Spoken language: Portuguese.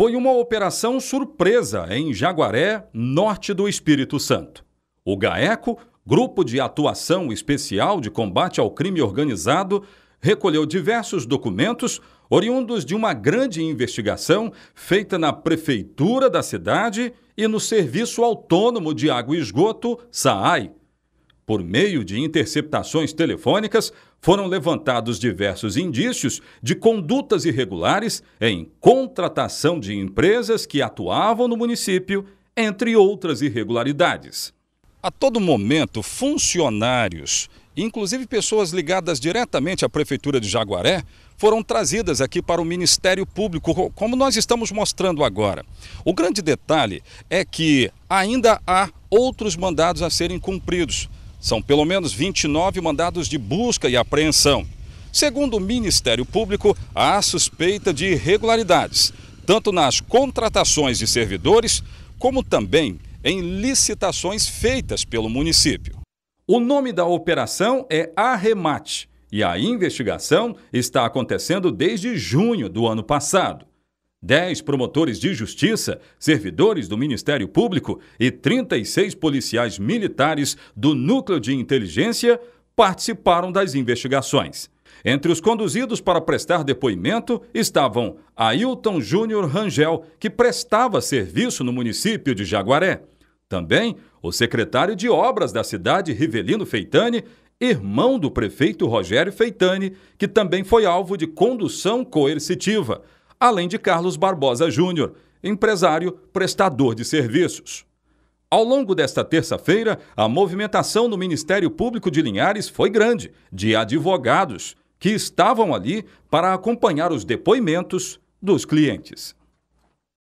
foi uma operação surpresa em Jaguaré, norte do Espírito Santo. O GAECO, Grupo de Atuação Especial de Combate ao Crime Organizado, recolheu diversos documentos oriundos de uma grande investigação feita na prefeitura da cidade e no Serviço Autônomo de Água e Esgoto, SAAI, por meio de interceptações telefônicas, foram levantados diversos indícios de condutas irregulares em contratação de empresas que atuavam no município, entre outras irregularidades. A todo momento, funcionários, inclusive pessoas ligadas diretamente à Prefeitura de Jaguaré, foram trazidas aqui para o Ministério Público, como nós estamos mostrando agora. O grande detalhe é que ainda há outros mandados a serem cumpridos. São pelo menos 29 mandados de busca e apreensão. Segundo o Ministério Público, há suspeita de irregularidades, tanto nas contratações de servidores, como também em licitações feitas pelo município. O nome da operação é Arremate e a investigação está acontecendo desde junho do ano passado. 10 promotores de justiça, servidores do Ministério Público e 36 policiais militares do Núcleo de Inteligência participaram das investigações. Entre os conduzidos para prestar depoimento estavam Ailton Júnior Rangel, que prestava serviço no município de Jaguaré. Também o secretário de obras da cidade, Rivelino Feitani, irmão do prefeito Rogério Feitani, que também foi alvo de condução coercitiva além de Carlos Barbosa Júnior, empresário prestador de serviços. Ao longo desta terça-feira, a movimentação no Ministério Público de Linhares foi grande, de advogados que estavam ali para acompanhar os depoimentos dos clientes.